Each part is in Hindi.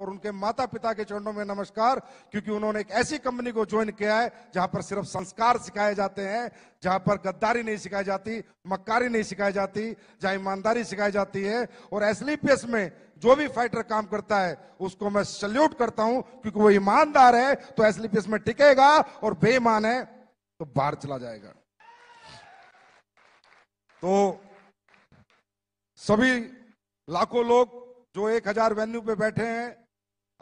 और उनके माता पिता के चरणों में नमस्कार क्योंकि उन्होंने एक ऐसी कंपनी को ज्वाइन किया है जहां पर सिर्फ संस्कार सिखाए जाते हैं जहां पर गद्दारी नहीं सिखाई जाती मक्कारी नहीं सिखाई जाती जहां ईमानदारी सिखाई जाती है और एसलीपीएस में जो भी फाइटर काम करता है उसको मैं सल्यूट करता हूं क्योंकि वो ईमानदार है तो एसलीपीएस में टिकेगा और बेईमान है तो बाहर चला जाएगा तो सभी लाखों लोग जो एक हजार वेन्यू पे बैठे हैं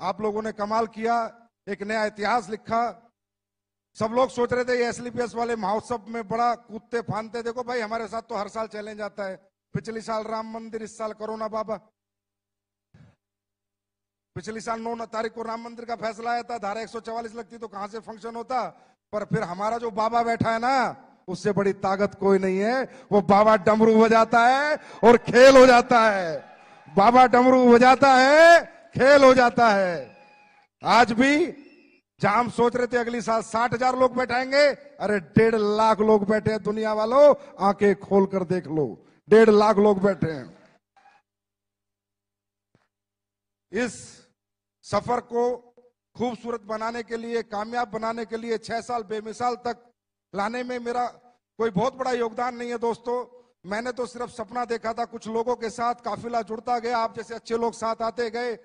आप लोगों ने कमाल किया एक नया इतिहास लिखा सब लोग सोच रहे थे ये एस वाले महोत्सव में बड़ा कूदते फानते देखो भाई हमारे साथ तो हर साल चैलेंज आता है पिछले साल राम मंदिर इस साल कोरोना बाबा पिछली साल नौ तारीख को राम मंदिर का फैसला आया था धारा 144 लगती तो कहां से फंक्शन होता पर फिर हमारा जो बाबा बैठा है ना उससे बड़ी ताकत कोई नहीं है वो बाबा डमरू बजाता है और खेल हो जाता है बाबा डमरू बजाता है खेल हो जाता है आज भी जहां हम सोच रहे थे अगली साल साठ हजार लोग बैठाएंगे अरे डेढ़ लाख लोग बैठे हैं दुनिया वालों आंखें खोल कर देख लो डेढ़ लाख लोग बैठे हैं इस सफर को खूबसूरत बनाने के लिए कामयाब बनाने के लिए छह साल बेमिसाल तक लाने में मेरा कोई बहुत बड़ा योगदान नहीं है दोस्तों मैंने तो सिर्फ सपना देखा था कुछ लोगों के साथ काफिला जुड़ता गया आप जैसे अच्छे लोग साथ आते गए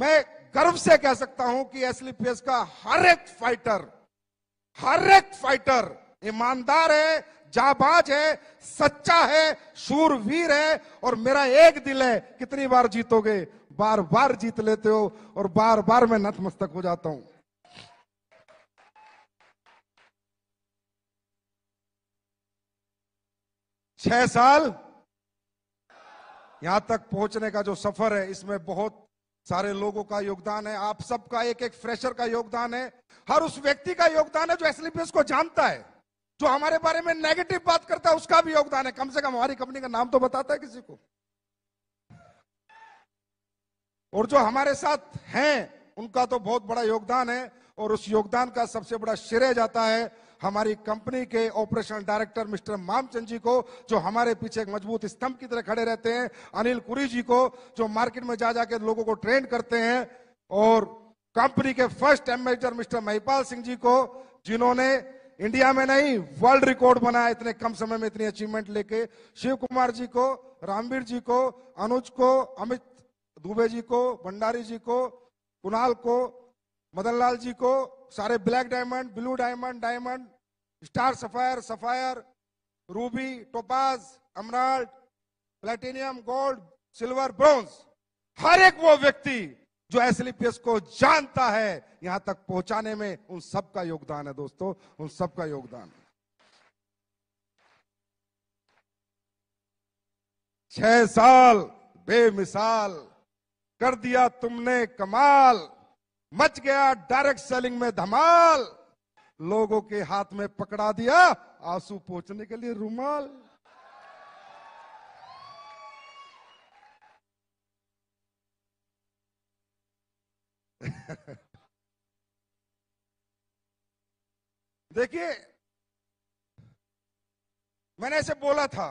मैं गर्व से कह सकता हूं कि एसलीपीएस का हर एक फाइटर हर एक फाइटर ईमानदार है जाबाज है सच्चा है शूरवीर है और मेरा एक दिल है कितनी बार जीतोगे बार बार जीत लेते हो और बार बार मैं नतमस्तक हो जाता हूं छह साल यहां तक पहुंचने का जो सफर है इसमें बहुत सारे लोगों का योगदान है आप सबका एक एक फ्रेशर का योगदान है हर उस व्यक्ति का योगदान है जो एसलीपीएस को जानता है जो हमारे बारे में नेगेटिव बात करता है उसका भी योगदान है कम से कम हमारी कंपनी का नाम तो बताता है किसी को और जो हमारे साथ हैं उनका तो बहुत बड़ा योगदान है और उस योगदान का सबसे बड़ा श्रेय जाता है हमारी कंपनी के operational director mister Mamchand ji को जो हमारे पीछे एक मजबूत स्तंभ की तरह खड़े रहते हैं अनिल कुरी जी को जो मार्केट में जा जाके लोगों को ट्रेंड करते हैं और कंपनी के first ambassador mister Mahipal Singh ji को जिन्होंने इंडिया में नहीं वर्ल्ड रिकॉर्ड बनाया इतने कम समय में इतनी अचीवमेंट लेके शिव कुमार जी को रामवीर जी को अनुज को अमित दुबे जी को भंडारी जी को कुणाल को मदनलाल जी को सारे black diamond blue diamond diamond star sapphire sapphire ruby topaz emerald platinum gold silver bronze हर एक वो व्यक्ति जो एसलीपीएस को जानता है यहां तक पहुंचाने में उन सब का योगदान है दोस्तों उन सब का योगदान छह साल बेमिसाल कर दिया तुमने कमाल मच गया डायरेक्ट सेलिंग में धमाल लोगों के हाथ में पकड़ा दिया आंसू पोचने के लिए रुमाल देखिए मैंने ऐसे बोला था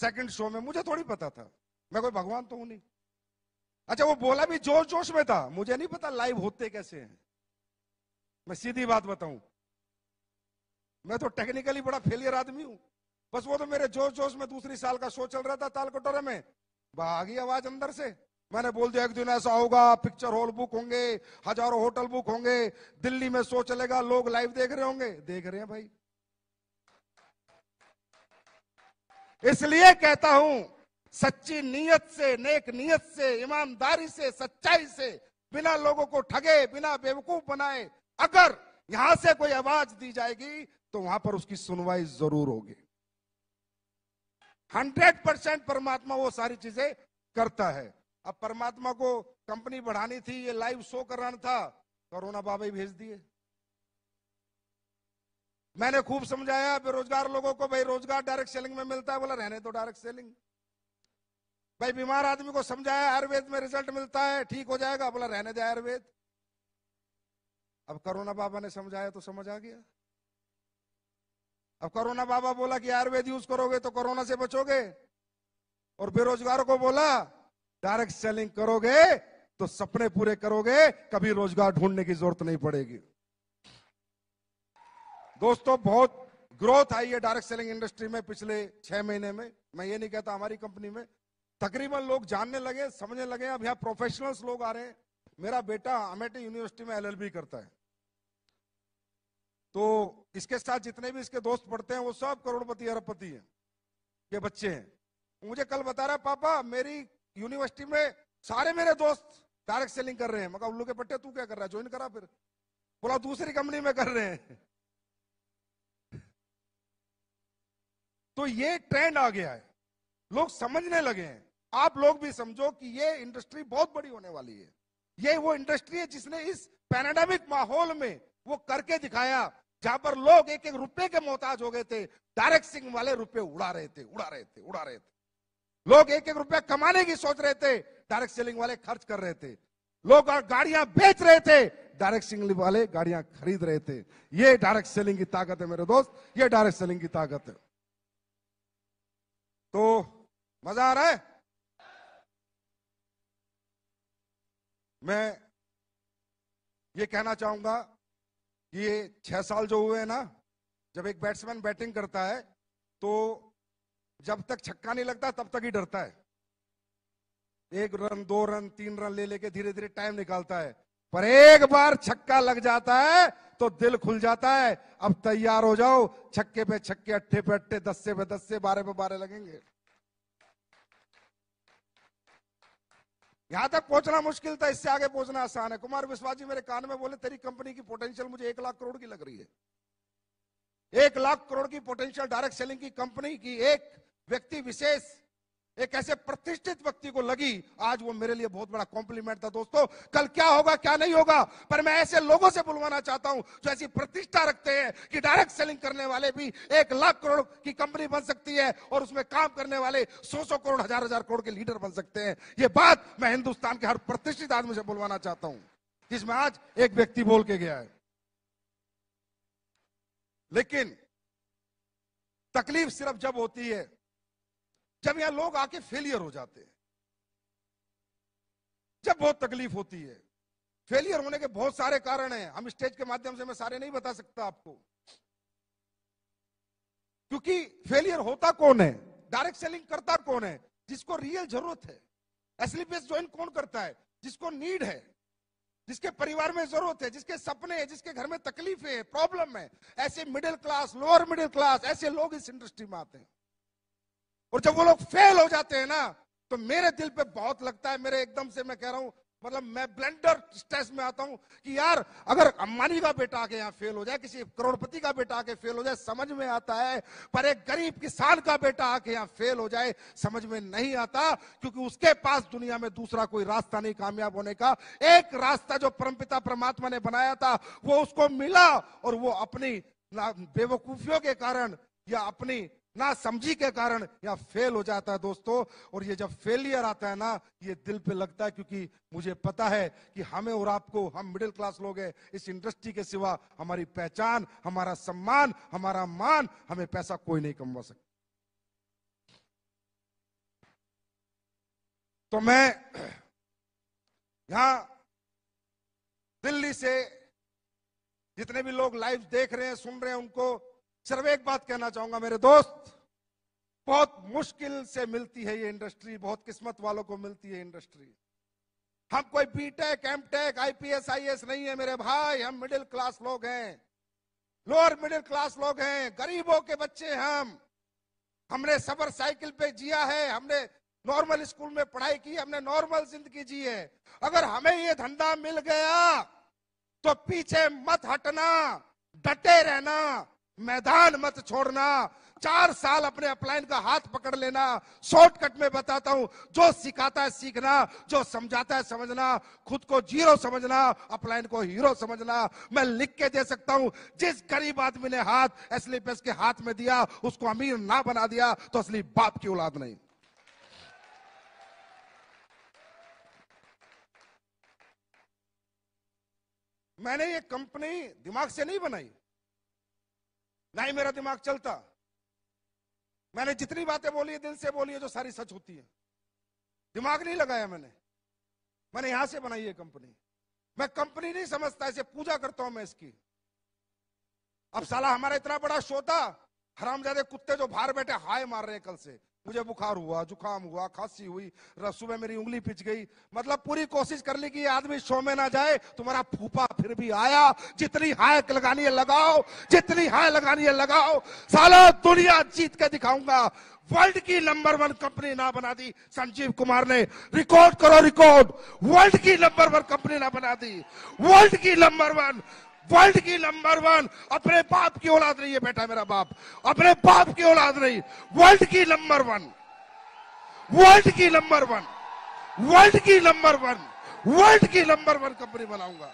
सेकंड शो में मुझे थोड़ी पता था मैं कोई भगवान तो हूं नहीं अच्छा वो बोला भी जोश जोश में था मुझे नहीं पता लाइव होते कैसे हैं मैं सीधी बात बताऊं मैं तो टेक्निकली बड़ा फेलियर आदमी हूं बस वो तो मेरे जोश जोश में दूसरी साल का शो चल रहा था ताल कटोरे में भागी आवाज अंदर से मैंने बोल दिया एक दिन ऐसा होगा पिक्चर हॉल बुक होंगे हजारों होटल बुक होंगे दिल्ली में शो चलेगा लोग लाइव देख रहे होंगे देख रहे हैं भाई इसलिए कहता हूं सच्ची नीयत से नेक नीयत से ईमानदारी से सच्चाई से बिना लोगों को ठगे बिना बेवकूफ बनाए अगर यहां से कोई आवाज दी जाएगी तो वहां पर उसकी सुनवाई जरूर होगी हंड्रेड परसेंट परमात्मा वो सारी चीजें करता है अब परमात्मा को कंपनी बढ़ानी थी ये लाइव शो कराना था कोरोना बाबा ही भेज दिए मैंने खूब समझाया बेरोजगार लोगों को भाई रोजगार डायरेक्ट सेलिंग में मिलता है बोला रहने तो डायरेक्ट सेलिंग भाई बीमार आदमी को समझाया आयुर्वेद में रिजल्ट मिलता है ठीक हो जाएगा बोला रहने दे आयुर्वेद अब करोना बाबा ने समझाया तो समझ आ गया अब करोना बाबा बोला कि आयुर्वेद यूज करोगे तो कोरोना से बचोगे और बेरोजगारों को बोला डायरेक्ट सेलिंग करोगे तो सपने पूरे करोगे कभी रोजगार ढूंढने की जरूरत नहीं पड़ेगी दोस्तों बहुत ग्रोथ आई है डायरेक्ट सेलिंग इंडस्ट्री में पिछले छह महीने में मैं ये नहीं कहता हमारी कंपनी में तकरीबन लोग जानने लगे समझने लगे अब यहाँ प्रोफेशनल्स लोग आ रहे हैं मेरा बेटा अमेठी यूनिवर्सिटी में एलएलबी करता है तो इसके साथ जितने भी इसके दोस्त पढ़ते हैं वो सब करोड़पति अरबपति हैं के बच्चे हैं मुझे कल बता रहा है पापा मेरी यूनिवर्सिटी में सारे मेरे दोस्त डायरेक्ट सेलिंग कर रहे हैं मगर उल्लू के पट्टे तू क्या कर रहा है ज्वाइन करा फिर बोला दूसरी कंपनी में कर रहे हैं तो ये ट्रेंड आ गया है लोग समझने लगे हैं आप लोग भी समझो कि ये इंडस्ट्री बहुत बड़ी होने वाली है ये वो इंडस्ट्री है जिसने इस पैनाडेमिक माहौल में वो करके दिखाया जहां पर लोग एक एक रुपए के मोहताज हो गए थे डायरेक्ट सिंह वाले रुपए उड़ा रहे थे उड़ा रहे थे उड़ा रहे थे लोग एक एक रुपया कमाने की सोच रहे थे डायरेक्ट सेलिंग वाले खर्च कर रहे थे लोग गाड़ियां बेच रहे थे डायरेक्ट सिंग वाले गाड़ियां खरीद रहे थे ये डायरेक्ट सेलिंग की ताकत है मेरे दोस्त ये डायरेक्ट सेलिंग की ताकत है तो मजा आ रहा है मैं ये कहना चाहूंगा कि ये छह साल जो हुए हैं ना जब एक बैट्समैन बैटिंग करता है तो जब तक छक्का नहीं लगता तब तक ही डरता है एक रन दो रन तीन रन ले लेके धीरे धीरे टाइम निकालता है पर एक बार छक्का लग जाता है तो दिल खुल जाता है अब तैयार हो जाओ छक्के पे छक्के अट्ठे पे अट्ठे दस से पे दस से बारह पे बारह लगेंगे यहां तक पहुंचना मुश्किल था इससे आगे पहुंचना आसान है कुमार विश्वास जी मेरे कान में बोले तेरी कंपनी की पोटेंशियल मुझे एक लाख करोड़ की लग रही है एक लाख करोड़ की पोटेंशियल डायरेक्ट सेलिंग की कंपनी की एक व्यक्ति विशेष एक ऐसे प्रतिष्ठित व्यक्ति को लगी आज वो मेरे लिए बहुत बड़ा कॉम्प्लीमेंट था दोस्तों कल क्या होगा क्या नहीं होगा पर मैं ऐसे लोगों से बुलवाना चाहता हूं जो ऐसी प्रतिष्ठा रखते हैं कि डायरेक्ट सेलिंग करने वाले भी एक लाख करोड़ की कंपनी बन सकती है और उसमें काम करने वाले सौ सौ करोड़ हजार हजार करोड़ के लीडर बन सकते हैं ये बात मैं हिंदुस्तान के हर प्रतिष्ठित आदमी से बुलवाना चाहता हूं जिसमें आज एक व्यक्ति बोल के गया है लेकिन तकलीफ सिर्फ जब होती है जब यहां लोग आके फेलियर हो जाते हैं जब बहुत तकलीफ होती है फेलियर होने के बहुत सारे कारण हैं हम स्टेज के माध्यम से मैं सारे नहीं बता सकता आपको क्योंकि फेलियर होता कौन है डायरेक्ट सेलिंग करता कौन है जिसको रियल जरूरत है एसलीपीएस ज्वाइन कौन करता है जिसको नीड है जिसके परिवार में जरूरत है जिसके सपने हैं जिसके घर में तकलीफें हैं प्रॉब्लम है ऐसे middle class lower middle class ऐसे लोग इस इंडस्ट्री में आते हैं और जब वो लोग फेल हो जाते हैं ना तो मेरे दिल पे बहुत लगता है मेरे एकदम से मैं कह रहा हूं मतलब मैं ब्लेंडर स्ट्रेस में आता हूं कि यार अगर अंबानी का बेटा आके यहाँ फेल हो जाए किसी करोड़पति का बेटा आके फेल हो जाए समझ में आता है पर एक गरीब किसान का बेटा आके यहाँ फेल हो जाए समझ में नहीं आता क्योंकि उसके पास दुनिया में दूसरा कोई रास्ता नहीं कामयाब होने का एक रास्ता जो परमपिता परमात्मा ने बनाया था वो उसको मिला और वो अपनी बेवकूफियों के कारण या अपनी ना समझी के कारण या फेल हो जाता है दोस्तों और ये जब फेलियर आता है ना ये दिल पे लगता है क्योंकि मुझे पता है कि हमें और आपको हम मिडिल क्लास लोग हैं इस इंडस्ट्री के सिवा हमारी पहचान हमारा सम्मान हमारा मान हमें पैसा कोई नहीं कमवा सकता तो मैं यहां दिल्ली से जितने भी लोग लाइव देख रहे हैं सुन रहे हैं उनको सिर्फ एक बात कहना चाहूंगा मेरे दोस्त बहुत मुश्किल से मिलती है ये इंडस्ट्री बहुत किस्मत वालों को मिलती है इंडस्ट्री हम कोई बीटेक एमटेक आईपीएस आईएएस नहीं है मेरे भाई हम मिडिल क्लास लोग हैं लोअर मिडिल क्लास लोग हैं गरीबों के बच्चे हम हमने सबर साइकिल पे जिया है हमने नॉर्मल स्कूल में पढ़ाई की हमने नॉर्मल जिंदगी जी है अगर हमें ये धंधा मिल गया तो पीछे मत हटना डटे रहना मैदान मत छोड़ना चार साल अपने अपलाइन का हाथ पकड़ लेना शॉर्टकट में बताता हूं जो सिखाता है सीखना जो समझाता है समझना खुद को जीरो समझना अपलाइन को हीरो समझना मैं लिख के दे सकता हूं जिस गरीब आदमी ने हाथ एसलीपीएस के हाथ में दिया उसको अमीर ना बना दिया तो असली बाप की औलाद नहीं मैंने ये कंपनी दिमाग से नहीं बनाई ना ही मेरा दिमाग चलता मैंने जितनी बातें बोली है दिल से बोली है जो सारी सच होती है दिमाग नहीं लगाया मैंने मैंने यहां से बनाई है कंपनी मैं कंपनी नहीं समझता इसे पूजा करता हूं मैं इसकी अब साला हमारा इतना बड़ा शो था हरामजादे कुत्ते जो बाहर बैठे हाय मार रहे हैं कल से मुझे बुखार हुआ जुकाम हुआ खांसी हुई रस्सू में मेरी उंगली पिच गई मतलब पूरी कोशिश कर ली कि आदमी शो में ना जाए तुम्हारा फूफा फिर भी आया जितनी हाय लगानी है लगाओ जितनी हाय लगानी है लगाओ सालो दुनिया जीत के दिखाऊंगा वर्ल्ड की नंबर वन कंपनी ना बना दी संजीव कुमार ने रिकॉर्ड करो रिकॉर्ड वर्ल्ड की नंबर वन कंपनी ना बना दी वर्ल्ड की नंबर वन वर्ल्ड की नंबर वन अपने बाप की औलाद नहीं है बेटा मेरा बाप अपने बाप की औलाद नहीं वर्ल्ड की नंबर वन वर्ल्ड की नंबर वन वर्ल्ड की नंबर वन वर्ल्ड की नंबर वन कंपनी बनाऊंगा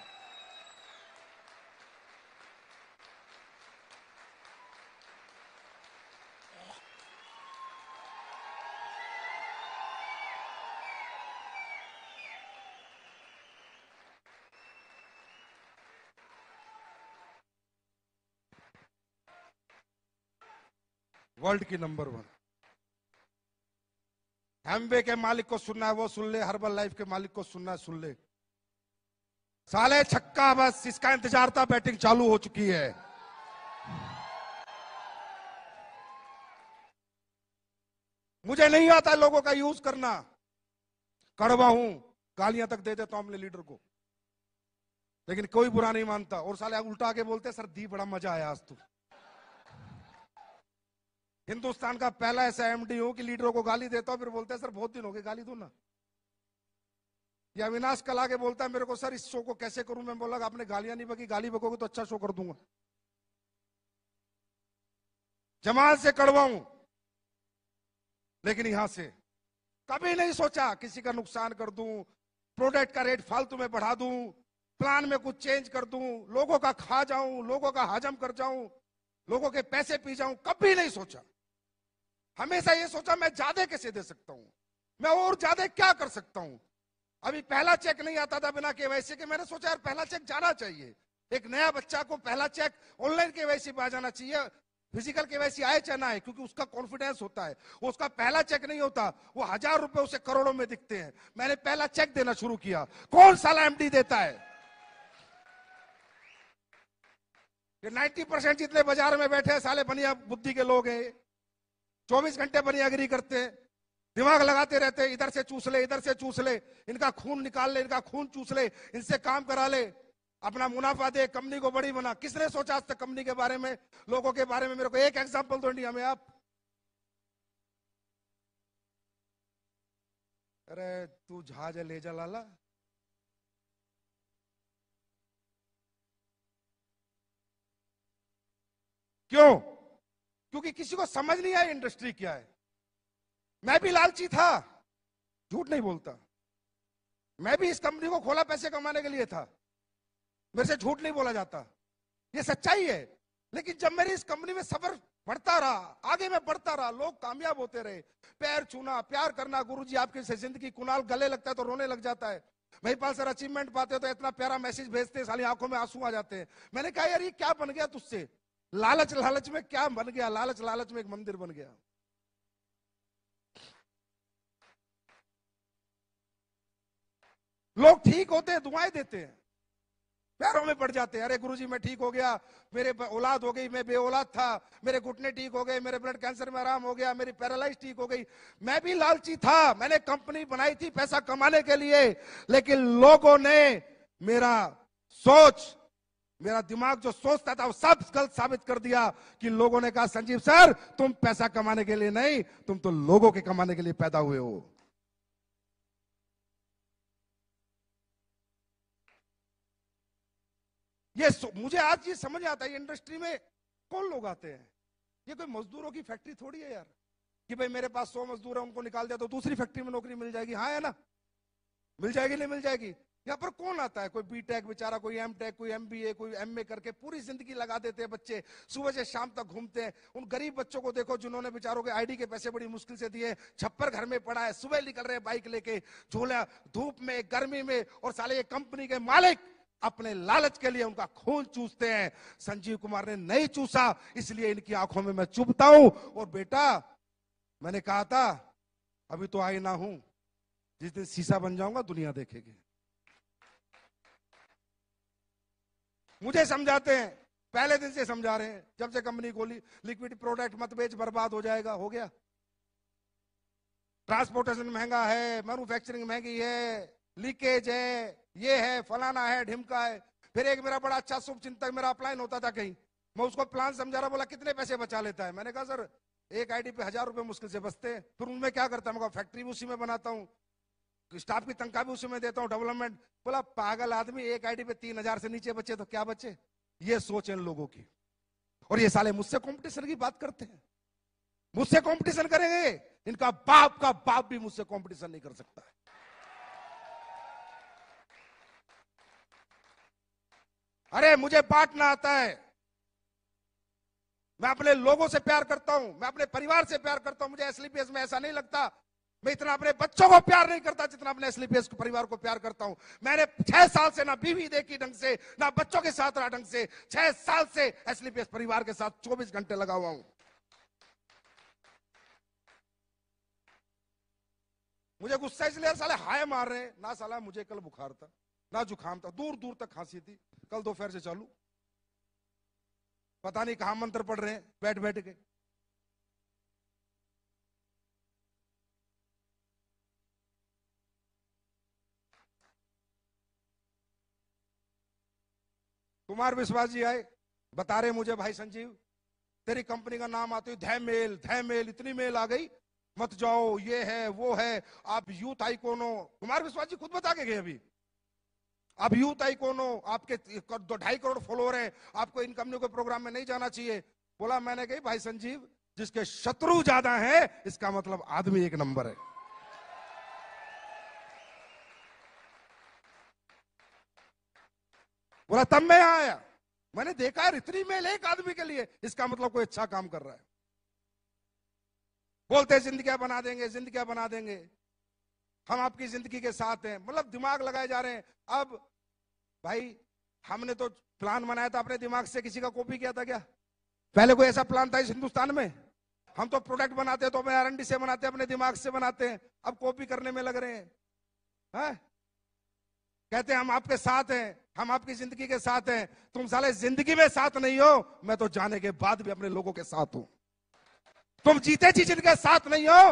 वर्ल्ड की नंबर वन हेमवे के मालिक को सुनना है वो सुन ले हर्बल लाइफ के मालिक को सुनना है सुन ले साले छक्का बस इसका इंतजार था बैटिंग चालू हो चुकी है मुझे नहीं आता लोगों का यूज करना कड़वा हूं गालियां तक दे देता हूं अपने लीडर को लेकिन कोई बुरा नहीं मानता और साले उल्टा के बोलते सर दी बड़ा मजा आया आज तू हिंदुस्तान का पहला ऐसा एमडी हूं कि लीडरों को गाली देता हूं फिर बोलते हैं सर बहुत दिन हो गए गाली दू ना ये अविनाश कला के बोलता है मेरे को सर इस शो को कैसे करूं मैं बोला आपने गालियां नहीं बकी गाली बकोगे तो अच्छा शो कर दूंगा जमाल से कड़वाऊं लेकिन यहां से कभी नहीं सोचा किसी का नुकसान कर दू प्रोडक्ट का रेट फालतू में बढ़ा दू प्लान में कुछ चेंज कर दू लोगों का खा जाऊं लोगों का हजम कर जाऊं लोगों के पैसे पी जाऊं कभी नहीं सोचा हमेशा ये सोचा मैं ज्यादा कैसे दे सकता हूं मैं और ज्यादा क्या कर सकता हूं अभी पहला चेक नहीं आता था बिना केवाईसी के मैंने सोचा यार पहला चेक जाना चाहिए एक नया बच्चा को पहला चेक ऑनलाइन केवाईसी वैसे आ जाना चाहिए फिजिकल केवाईसी आए चाहे ना आए क्योंकि उसका कॉन्फिडेंस होता है उसका पहला चेक नहीं होता वो हजार रुपए उसे करोड़ों में दिखते हैं मैंने पहला चेक देना शुरू किया कौन साला एमडी देता है नाइन्टी परसेंट जितने बाजार में बैठे हैं साले बनिया बुद्धि के लोग हैं चौबीस घंटे पर ही एग्री करते हैं दिमाग लगाते रहते हैं इधर से चूस ले इधर से चूस ले इनका खून निकाल ले इनका खून चूस ले इनसे काम करा ले अपना मुनाफा दे कंपनी को बड़ी बना किसने सोचा आज तक कंपनी के बारे में लोगों के बारे में मेरे को एक एग्जाम्पल दो इंडिया में आप अरे तू जहाज ले जा लाला क्यों क्योंकि किसी को समझ नहीं आया इंडस्ट्री क्या है मैं भी लालची था झूठ नहीं बोलता मैं भी इस कंपनी को खोला पैसे कमाने के लिए था मेरे से झूठ नहीं बोला जाता ये सच्चाई है लेकिन जब मेरी इस कंपनी में सफर बढ़ता रहा आगे में बढ़ता रहा लोग कामयाब होते रहे पैर छूना प्यार करना गुरु जी आपकी से जिंदगी कुनाल गले लगता है तो रोने लग जाता है भाई पाल सर अचीवमेंट पाते हो तो इतना प्यारा मैसेज भेजते हैं साली आंखों में आंसू आ जाते हैं मैंने कहा यार ये क्या बन गया तुझसे लालच लालच में क्या बन गया लालच लालच में एक मंदिर बन गया लोग ठीक होते हैं दुआएं देते हैं पैरों में पड़ जाते हैं अरे गुरुजी मैं ठीक हो गया मेरे औलाद हो गई मैं बे औलाद था मेरे घुटने ठीक हो गए मेरे ब्लड कैंसर में आराम हो गया मेरी पैरालाइज ठीक हो गई मैं भी लालची था मैंने कंपनी बनाई थी पैसा कमाने के लिए लेकिन लोगों ने मेरा सोच मेरा दिमाग जो सोचता था वो सब गलत साबित कर दिया कि लोगों ने कहा संजीव सर तुम पैसा कमाने के लिए नहीं तुम तो लोगों के कमाने के लिए पैदा हुए हो ये मुझे आज ये समझ आता है इंडस्ट्री में कौन लोग आते हैं ये कोई मजदूरों की फैक्ट्री थोड़ी है यार कि भाई मेरे पास सौ मजदूर है उनको निकाल दिया तो दूसरी फैक्ट्री में नौकरी मिल जाएगी हाँ है ना मिल जाएगी नहीं मिल जाएगी यहाँ पर कौन आता है कोई बी टेक बेचारा कोई एम टेक कोई एम बी ए कोई एम ए करके पूरी जिंदगी लगा देते हैं बच्चे सुबह से शाम तक घूमते हैं उन गरीब बच्चों को देखो जिन्होंने बेचारों के आईडी के पैसे बड़ी मुश्किल से दिए छप्पर घर में पड़ा है सुबह निकल रहे हैं बाइक लेके झोला धूप में गर्मी में और साले ये कंपनी के मालिक अपने लालच के लिए उनका खून चूसते हैं संजीव कुमार ने नहीं चूसा इसलिए इनकी आंखों में मैं चुभता हूं और बेटा मैंने कहा था अभी तो आई ना हूं जिस दिन शीशा बन जाऊंगा दुनिया देखेगी मुझे समझाते हैं पहले दिन से समझा रहे हैं जब से कंपनी खोली लिक्विड प्रोडक्ट मत बेच बर्बाद हो जाएगा हो गया ट्रांसपोर्टेशन महंगा है मैन्युफैक्चरिंग महंगी है लीकेज है ये है फलाना है ढिमका है फिर एक मेरा बड़ा अच्छा शुभ चिंतक मेरा अपलाइन होता था कहीं मैं उसको प्लान समझा रहा बोला कितने पैसे बचा लेता है मैंने कहा सर एक आईडी पे हजार रुपए मुश्किल से बचते हैं फिर उनमें क्या करता है मैं फैक्ट्री भी उसी में बनाता हूँ स्टाफ की तनख्वाह भी उसमें देता हूँ डेवलपमेंट बोला पागल आदमी एक आईडी पे तीन हजार से नीचे बचे तो क्या बचे ये सोच इन लोगों की और ये साले मुझसे कंपटीशन की बात करते हैं मुझसे कंपटीशन करेंगे इनका बाप का बाप भी मुझसे कंपटीशन नहीं कर सकता अरे मुझे बांटना आता है मैं अपने लोगों से प्यार करता हूं मैं अपने परिवार से प्यार करता हूं मुझे एसलीपीएस में ऐसा नहीं लगता मैं इतना अपने बच्चों को प्यार नहीं करता जितना अपने एसलीपीएस परिवार को प्यार करता हूं मैंने छह साल से ना बीवी देखी ढंग से ना बच्चों के साथ रहा ढंग से छह साल से एसलीपीएस परिवार के साथ चौबीस घंटे लगा हुआ हूं मुझे गुस्सा इसलिए साले हाय मार रहे ना साला मुझे कल बुखार था ना जुकाम था दूर दूर तक खांसी थी कल दोपहर से चालू पता नहीं कहा मंत्र पढ़ रहे हैं बैठ बैठ के कुमार विश्वास जी आए बता रहे मुझे भाई संजीव तेरी कंपनी का नाम आते धै मेल धै मेल इतनी मेल आ गई मत जाओ ये है वो है आप यूथ हो कुमार विश्वास जी खुद बता के गए अभी आप यूथ हो आपके दो ढाई करोड़ फॉलोअर हैं आपको इन कंपनियों के प्रोग्राम में नहीं जाना चाहिए बोला मैंने कही भाई संजीव जिसके शत्रु ज्यादा हैं इसका मतलब आदमी एक नंबर है बोला तब मैं आया मैंने देखा है इतनी मेल एक आदमी के लिए इसका मतलब कोई अच्छा काम कर रहा है बोलते जिंदगी बना देंगे जिंदगी बना देंगे हम आपकी जिंदगी के साथ हैं मतलब दिमाग लगाए जा रहे हैं अब भाई हमने तो प्लान बनाया था अपने दिमाग से किसी का कॉपी किया था क्या पहले कोई ऐसा प्लान था इस हिंदुस्तान में हम तो प्रोडक्ट बनाते हैं तो अपने आर से बनाते हैं अपने दिमाग से बनाते हैं अब कॉपी करने में लग रहे हैं है? हाँ? कहते हम आपके साथ हैं हम आपकी जिंदगी के साथ हैं तुम साले जिंदगी में साथ नहीं हो मैं तो जाने के बाद भी अपने लोगों के साथ हूं तुम जीते जी जिनके साथ नहीं हो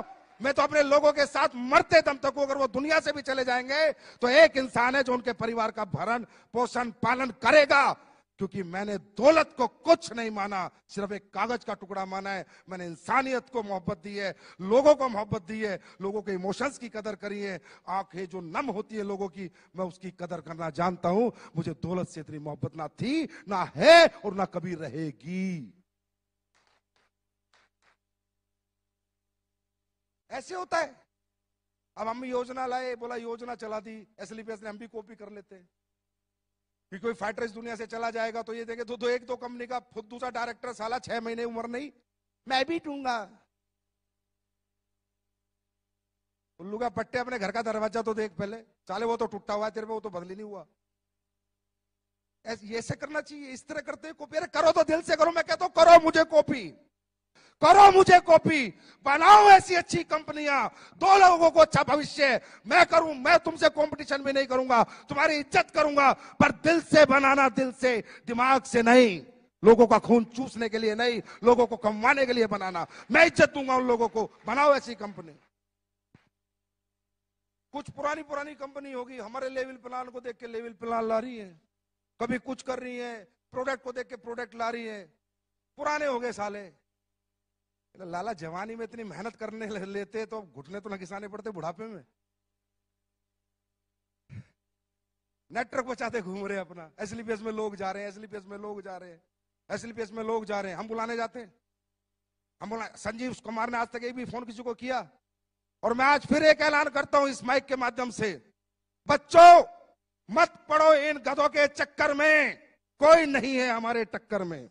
मैं तो अपने लोगों के साथ मरते दम तक अगर वो दुनिया से भी चले जाएंगे तो एक इंसान है जो उनके परिवार का भरण पोषण पालन करेगा क्योंकि मैंने दौलत को कुछ नहीं माना सिर्फ एक कागज का टुकड़ा माना है मैंने इंसानियत को मोहब्बत दी है लोगों को मोहब्बत दी है लोगों के इमोशंस की कदर करी है आंखें जो नम होती है लोगों की मैं उसकी कदर करना जानता हूं मुझे दौलत से इतनी मोहब्बत ना थी ना है और ना कभी रहेगी ऐसे होता है अब हम योजना लाए बोला योजना चला दी एसलीपीएस ने हम भी कॉपी कर लेते हैं कि कोई फाइटर इस दुनिया से चला जाएगा तो ये देखे तो, दो तो एक दो तो कंपनी का खुद दूसरा डायरेक्टर साला छह महीने उम्र नहीं मैं भी दूंगा उल्लू का पट्टे अपने घर का दरवाजा तो देख पहले चाले वो तो टूटा हुआ तेरे पे वो तो बदली नहीं हुआ ऐसे करना चाहिए इस तरह करते कॉपी अरे करो तो दिल से करो मैं कहता हूं करो मुझे कॉपी करो मुझे कॉपी बनाओ ऐसी अच्छी कंपनियां दो लोगों को अच्छा भविष्य मैं करूं मैं तुमसे कंपटीशन भी नहीं करूंगा तुम्हारी इज्जत करूंगा पर दिल से बनाना दिल से दिमाग से नहीं लोगों का खून चूसने के लिए नहीं लोगों को कमवाने के लिए बनाना मैं इज्जत दूंगा उन लोगों को बनाओ ऐसी कंपनी कुछ पुरानी पुरानी कंपनी होगी हमारे लेवल प्लान को देख के लेवल प्लान ला रही है कभी कुछ कर रही है प्रोडक्ट को देख के प्रोडक्ट ला रही है पुराने हो गए साले लाला जवानी में इतनी मेहनत करने लेते तो घुटने तो लगिसाने पड़ते बुढ़ापे में नेटवर्क बचाते घूम रहे अपना एसलीपीएस में लोग जा रहे हैं एसलीपीएस में लोग जा रहे हैं एसलीपीएस में लोग जा रहे हैं हम बुलाने जाते हैं हम बुला संजीव कुमार ने आज तक एक भी फोन किसी को किया और मैं आज फिर एक ऐलान करता हूं इस माइक के माध्यम से बच्चों मत पड़ो इन गधों के चक्कर में कोई नहीं है हमारे टक्कर में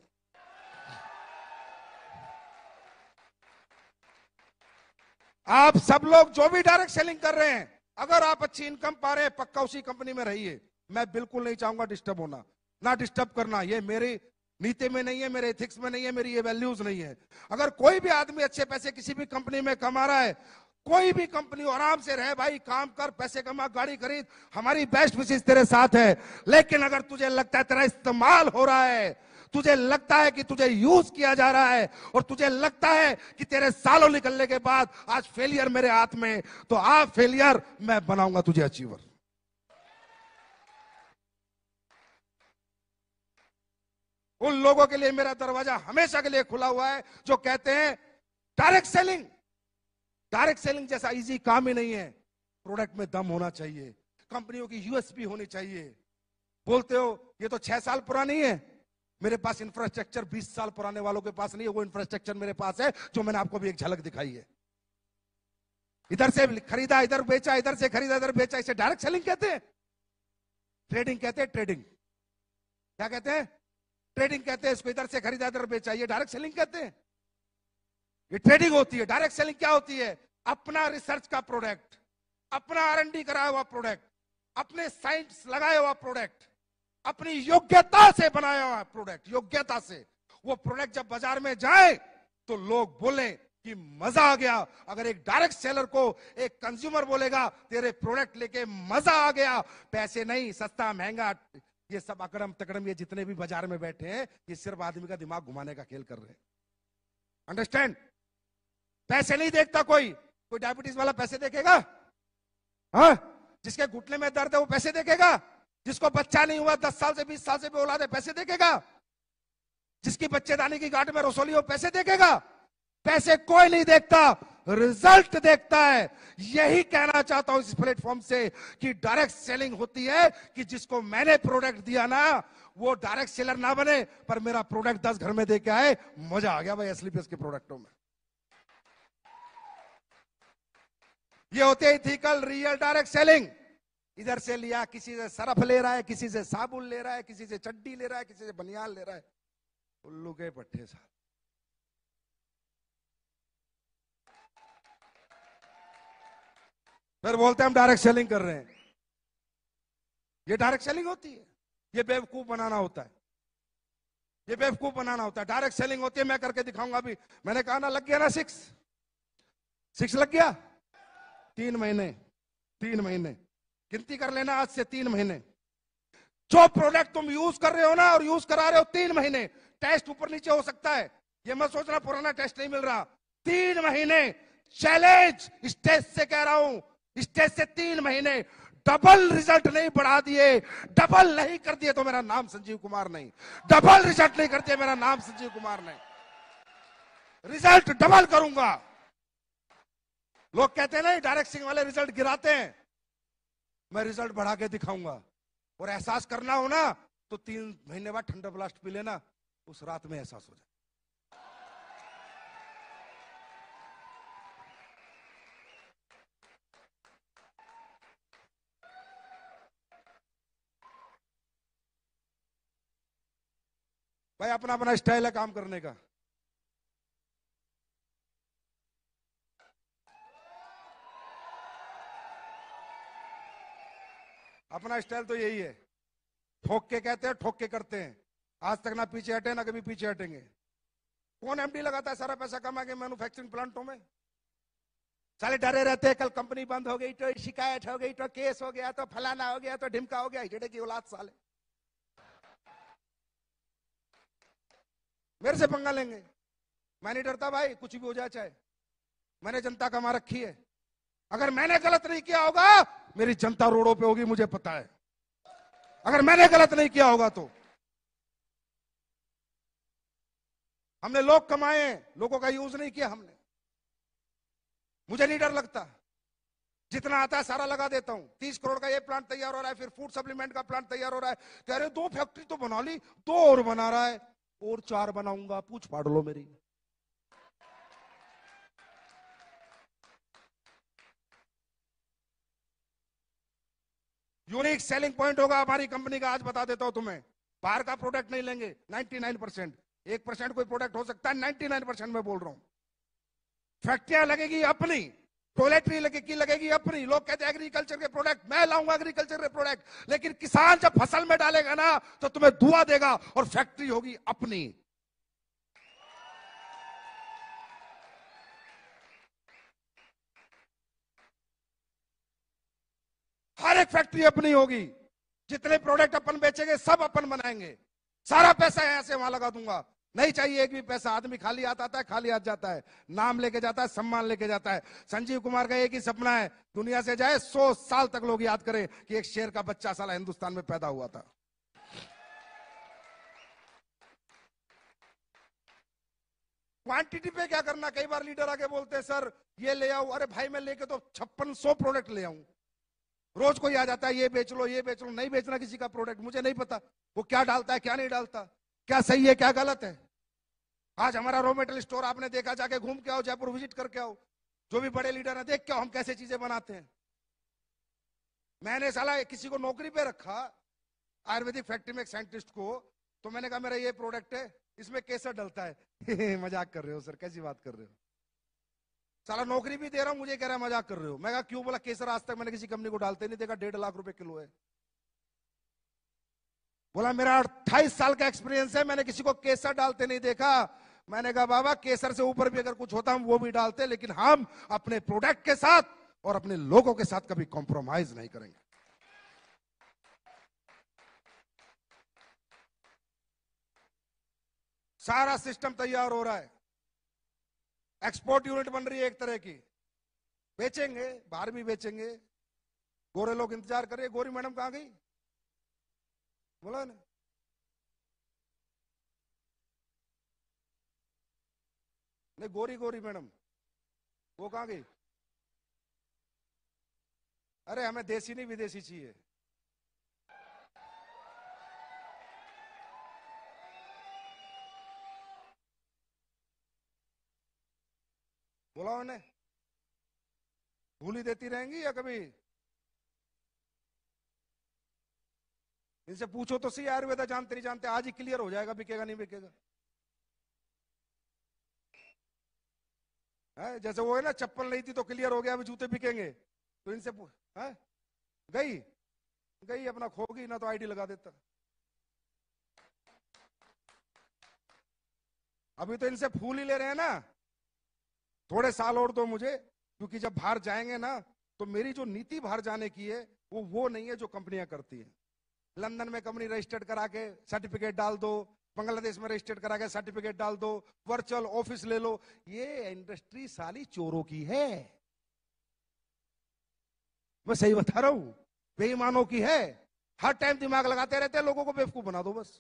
आप सब लोग जो भी डायरेक्ट सेलिंग कर रहे हैं अगर आप अच्छी इनकम पा रहे हैं पक्का उसी कंपनी में रहिए मैं बिल्कुल नहीं चाहूंगा डिस्टर्ब होना ना डिस्टर्ब करना ये मेरी नीति में नहीं है मेरे एथिक्स में नहीं है मेरी ये वैल्यूज नहीं है अगर कोई भी आदमी अच्छे पैसे किसी भी कंपनी में कमा रहा है कोई भी कंपनी आराम से रहे भाई काम कर पैसे कमा गाड़ी खरीद हमारी बेस्ट विशेष तेरे साथ है लेकिन अगर तुझे लगता है तेरा इस्तेमाल हो रहा है तुझे लगता है कि तुझे यूज किया जा रहा है और तुझे लगता है कि तेरे सालों निकलने के बाद आज फेलियर मेरे हाथ में तो आ फेलियर मैं बनाऊंगा तुझे अचीवर उन लोगों के लिए मेरा दरवाजा हमेशा के लिए खुला हुआ है जो कहते हैं डायरेक्ट सेलिंग डायरेक्ट सेलिंग जैसा इजी काम ही नहीं है प्रोडक्ट में दम होना चाहिए कंपनियों की यूएसपी होनी चाहिए बोलते हो ये तो छह साल पुरानी है मेरे पास इंफ्रास्ट्रक्चर 20 साल पुराने वालों के पास नहीं है वो इंफ्रास्ट्रक्चर मेरे पास है जो मैंने आपको भी एक झलक दिखाई है इधर से खरीदा इधर बेचा इधर से खरीदा इधर बेचा इसे डायरेक्ट सेलिंग कहते हैं ट्रेडिंग कहते हैं ट्रेडिंग क्या कहते हैं ट्रेडिंग कहते हैं इसको इधर से खरीदा इधर बेचा ये डायरेक्ट सेलिंग कहते हैं ये ट्रेडिंग होती है डायरेक्ट सेलिंग क्या होती है अपना रिसर्च का प्रोडक्ट अपना आर एन डी कराया हुआ प्रोडक्ट अपने साइंस लगाया हुआ प्रोडक्ट अपनी योग्यता से बनाया हुआ प्रोडक्ट योग्यता से वो प्रोडक्ट जब बाजार में जाए तो लोग बोले कि मजा आ गया अगर एक डायरेक्ट सेलर को एक कंज्यूमर बोलेगा तेरे प्रोडक्ट लेके मजा आ गया पैसे नहीं सस्ता महंगा ये सब अकड़म तकड़म ये जितने भी बाजार में बैठे हैं ये सिर्फ आदमी का दिमाग घुमाने का खेल कर रहे हैं अंडरस्टैंड पैसे नहीं देखता कोई कोई डायबिटीज वाला पैसे देखेगा हा? जिसके घुटने में दर्द है वो पैसे देखेगा जिसको बच्चा नहीं हुआ दस साल से बीस साल से भी औलाद है पैसे देखेगा जिसकी बच्चेदानी की गांठ में रसोली हो पैसे देखेगा पैसे कोई नहीं देखता रिजल्ट देखता है यही कहना चाहता हूं इस प्लेटफॉर्म से कि डायरेक्ट सेलिंग होती है कि जिसको मैंने प्रोडक्ट दिया ना वो डायरेक्ट सेलर ना बने पर मेरा प्रोडक्ट दस घर में देके आए मजा आ गया भाई एसलीपीएस के प्रोडक्टों में ये होते कल रियल डायरेक्ट सेलिंग इधर से लिया किसी से सरफ ले रहा है किसी से साबुन ले रहा है किसी से चड्डी ले रहा है किसी से बनियान ले रहा है उल्लू के पट्टे साहब फिर बोलते हैं हम डायरेक्ट सेलिंग कर रहे हैं ये डायरेक्ट सेलिंग होती है ये बेवकूफ बनाना होता है ये बेवकूफ बनाना होता है डायरेक्ट सेलिंग होती है मैं करके दिखाऊंगा अभी मैंने कहा ना लग गया ना सिक्स सिक्स लग गया तीन महीने तीन महीने गिनती कर लेना आज से तीन महीने जो प्रोडक्ट तुम यूज कर रहे हो ना और यूज करा रहे हो तीन महीने टेस्ट ऊपर नीचे हो सकता है ये मत सोचना पुराना टेस्ट नहीं मिल रहा तीन महीने चैलेंज स्टेज से कह रहा हूं स्टेज से तीन महीने डबल रिजल्ट नहीं बढ़ा दिए डबल नहीं कर दिए तो मेरा नाम संजीव कुमार नहीं डबल रिजल्ट नहीं कर दिया मेरा नाम संजीव कुमार नहीं रिजल्ट डबल करूंगा लोग कहते हैं ना डायरेक्ट सिंह वाले रिजल्ट गिराते हैं मैं रिजल्ट बढ़ा के दिखाऊंगा और एहसास करना हो ना तो तीन महीने बाद ठंडा ब्लास्ट पी लेना उस रात में एहसास हो जाए भाई अपना अपना स्टाइल है काम करने का अपना स्टाइल तो यही है ठोक के कहते हैं ठोक के करते हैं आज तक ना पीछे हटे ना कभी पीछे हटेंगे कौन एमडी लगाता है सारा पैसा कमा के मैन्युफैक्चरिंग प्लांटों में साले डरे रहते हैं कल कंपनी बंद हो गई तो शिकायत हो गई तो केस हो गया तो फलाना हो गया तो ढिमका हो गया हिटड़े की औलाद साले मेरे से पंगा लेंगे मैं नहीं डरता भाई कुछ भी हो जाए चाहे मैंने जनता कमा रखी है अगर मैंने गलत नहीं किया होगा मेरी जनता रोडों पे होगी मुझे पता है अगर मैंने गलत नहीं किया होगा तो हमने लोग कमाए लोगों का यूज नहीं किया हमने मुझे नहीं डर लगता जितना आता है सारा लगा देता हूं तीस करोड़ का ये प्लांट तैयार हो रहा है फिर फूड सप्लीमेंट का प्लांट तैयार हो रहा है कह रहे दो फैक्ट्री तो बना ली दो और बना रहा है और चार बनाऊंगा पूछ पाड़ लो मेरी यूनिक सेलिंग पॉइंट होगा हमारी कंपनी का आज बता देता हूं तुम्हें बाहर का प्रोडक्ट नहीं लेंगे 99 परसेंट एक परसेंट कोई प्रोडक्ट हो सकता है 99 परसेंट मैं बोल रहा हूं फैक्ट्रियां लगेगी अपनी टॉयलेटरी लगेगी लगेगी अपनी लोग कहते हैं एग्रीकल्चर के प्रोडक्ट मैं लाऊंगा एग्रीकल्चर के प्रोडक्ट लेकिन किसान जब फसल में डालेगा ना तो तुम्हें धुआ देगा और फैक्ट्री होगी अपनी हर एक फैक्ट्री अपनी होगी जितने प्रोडक्ट अपन बेचेंगे सब अपन बनाएंगे सारा पैसा यहां से वहां लगा दूंगा नहीं चाहिए एक भी पैसा आदमी खाली हाथ आता है खाली हाथ जाता है नाम लेके जाता है सम्मान लेके जाता है संजीव कुमार का एक ही सपना है दुनिया से जाए सौ साल तक लोग याद करें कि एक शेर का बच्चा साला हिंदुस्तान में पैदा हुआ था क्वांटिटी पे क्या करना कई बार लीडर आके बोलते हैं सर ये ले आओ अरे भाई मैं लेके तो छप्पन सौ प्रोडक्ट ले आऊ रोज कोई आ जाता है ये बेच लो ये बेच लो नहीं बेचना किसी का प्रोडक्ट मुझे नहीं पता वो क्या डालता है क्या नहीं डालता क्या सही है क्या गलत है आज हमारा रॉ मेटेरियल स्टोर आपने देखा जाके घूम के आओ जयपुर विजिट करके आओ जो भी बड़े लीडर है देख के हम कैसे चीजें बनाते हैं मैंने साला किसी को नौकरी पे रखा आयुर्वेदिक फैक्ट्री में एक साइंटिस्ट को तो मैंने कहा मेरा ये प्रोडक्ट है इसमें केसर डलता है मजाक कर रहे हो सर कैसी बात कर रहे हो साला नौकरी भी दे रहा हूं मुझे कह रहा है मजाक कर रहे हो मैं क्यों बोला केसर आज तक मैंने किसी कंपनी को डालते नहीं देखा डेढ़ लाख रुपए किलो है बोला मेरा अट्ठाईस साल का एक्सपीरियंस है मैंने किसी को केसर डालते नहीं देखा मैंने कहा बाबा केसर से ऊपर भी अगर कुछ होता हम वो भी डालते लेकिन हम अपने प्रोडक्ट के साथ और अपने लोगों के साथ कभी कॉम्प्रोमाइज नहीं करेंगे सारा सिस्टम तैयार हो रहा है एक्सपोर्ट यूनिट बन रही है एक तरह की बेचेंगे बाहर भी बेचेंगे गोरे लोग इंतजार कर रहे गोरी मैडम कहां गई बोला ना नहीं गोरी गोरी मैडम वो कहां गई अरे हमें देसी नहीं विदेशी चाहिए बोला उन्हें भूली ही देती रहेंगी या कभी इनसे पूछो तो सही आयुर्वेदा जानते नहीं जानते आज ही क्लियर हो जाएगा बिकेगा नहीं बिकेगा है जैसे वो है ना चप्पल नहीं थी तो क्लियर हो गया अभी जूते बिकेंगे तो इनसे है गई गई अपना खो गई ना तो आईडी लगा देता अभी तो इनसे फूल ही ले रहे हैं ना थोड़े साल और दो मुझे क्योंकि जब बाहर जाएंगे ना तो मेरी जो नीति बाहर जाने की है वो वो नहीं है जो कंपनियां करती है लंदन में कंपनी रजिस्टर्ड करा के सर्टिफिकेट डाल दो बांग्लादेश में रजिस्टर्ड करा के सर्टिफिकेट डाल दो वर्चुअल ऑफिस ले लो ये इंडस्ट्री साली चोरों की है मैं सही बता रहा हूं बेईमानों की है हर टाइम दिमाग लगाते रहते हैं लोगों को बेवकूफ बना दो बस